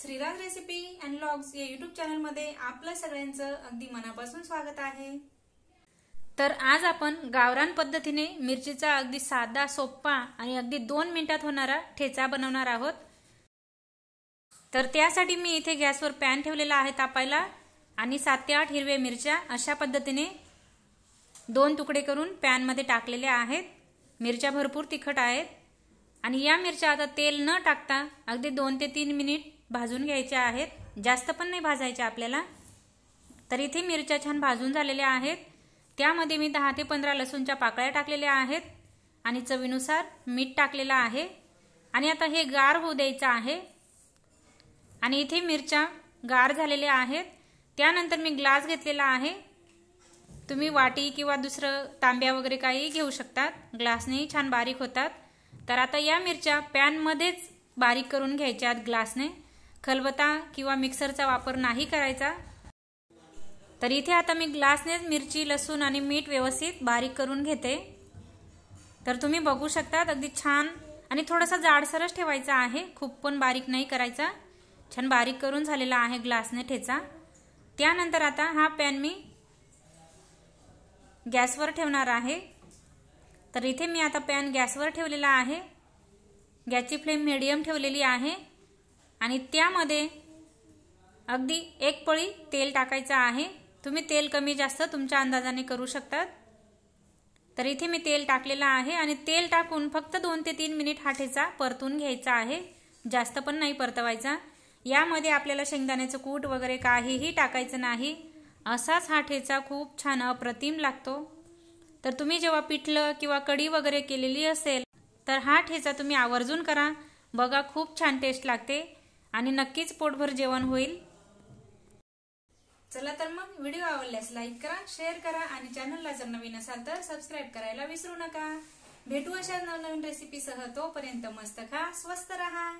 Shriraj recipe and logs या YouTube चॅनलमध्ये आपलं सगळ्यांचं अगदी मनापासून स्वागत आहे तर आज आपण गावरान पद्धतीने मिरचीचा अगदी साधा सोप्पा आणि अगदी दोन मिनिटात होणारा ठेचा बनवणार आहोत तर त्यासाठी मी इथे गॅसवर पॅन ठेवलेला आहे तापायला आणि सात ते आठ हिरव्या मिरच्या अशा पद्धतीने दोन तुकडे करून पॅनमध्ये टाकलेल्या आहेत मिरच्या भरपूर तिखट आहेत आणि या मिरच्या आता तेल न टाकता अगदी दोन ते तीन मिनिट भाजून घ्यायच्या आहेत जास्त पण नाही भाजायच्या आपल्याला तर इथे मिरच्या छान भाजून झालेल्या आहेत त्यामध्ये मी दहा ते पंधरा लसूणच्या पाकळ्या टाकलेल्या आहेत आणि चवीनुसार मीठ टाकलेलं आहे आणि आता हे गार होऊ द्यायचं आहे आणि इथे मिरच्या गार झालेल्या आहेत त्यानंतर मी ग्लास घेतलेला आहे तुम्ही वाटी किंवा दुसरं तांब्या वगैरे काही घेऊ शकतात ग्लासनेही छान बारीक होतात तर आता या मिरच्या पॅनमध्येच बारीक करून घ्यायच्या आहेत ग्लासने खलबता किंवा मिक्सरचा वापर नाही करायचा तर इथे आता मी ग्लासनेच मिरची लसूण आणि मीठ व्यवस्थित बारीक करून घेते तर तुम्ही बघू शकता अगदी छान आणि थोडासा जाडसरच ठेवायचा आहे खूप पण बारीक नाही करायचा छान बारीक करून झालेला आहे ग्लासने ठेचा त्यानंतर आता हा पॅन मी गॅसवर ठेवणार आहे तर इथे मी आता पॅन गॅसवर ठेवलेला आहे गॅसची फ्लेम मीडियम ठेवलेली आहे आणि त्यामध्ये अगदी एक पळी तेल टाकायचं आहे तुम्ही तेल कमी जास्त तुमच्या अंदाजाने करू शकतात तर इथे मी तेल टाकलेलं आहे आणि तेल टाकून फक्त दोन ते तीन मिनिट हा ठेचा परतून घ्यायचा आहे जास्त पण नाही परतवायचा यामध्ये आपल्याला शेंगदाण्याचं कूट वगैरे काहीही टाकायचं नाही असाच हा ठेचा खूप छान अप्रतिम लागतो तर तुम्ही जेव्हा पिठलं किंवा कढी वगैरे केलेली असेल तर हा ठेचा तुम्ही आवर्जून करा बघा खूप छान टेस्ट लागते आणि नक्कीच पोटभर जेवण होईल चला तर मग व्हिडिओ आवडल्यास लाईक करा शेअर करा आणि चॅनलला जर नवीन असाल तर सबस्क्राईब करायला विसरू नका भेटू अशा नवनवीन रेसिपीसह तोपर्यंत मस्त खा स्वस्त रहा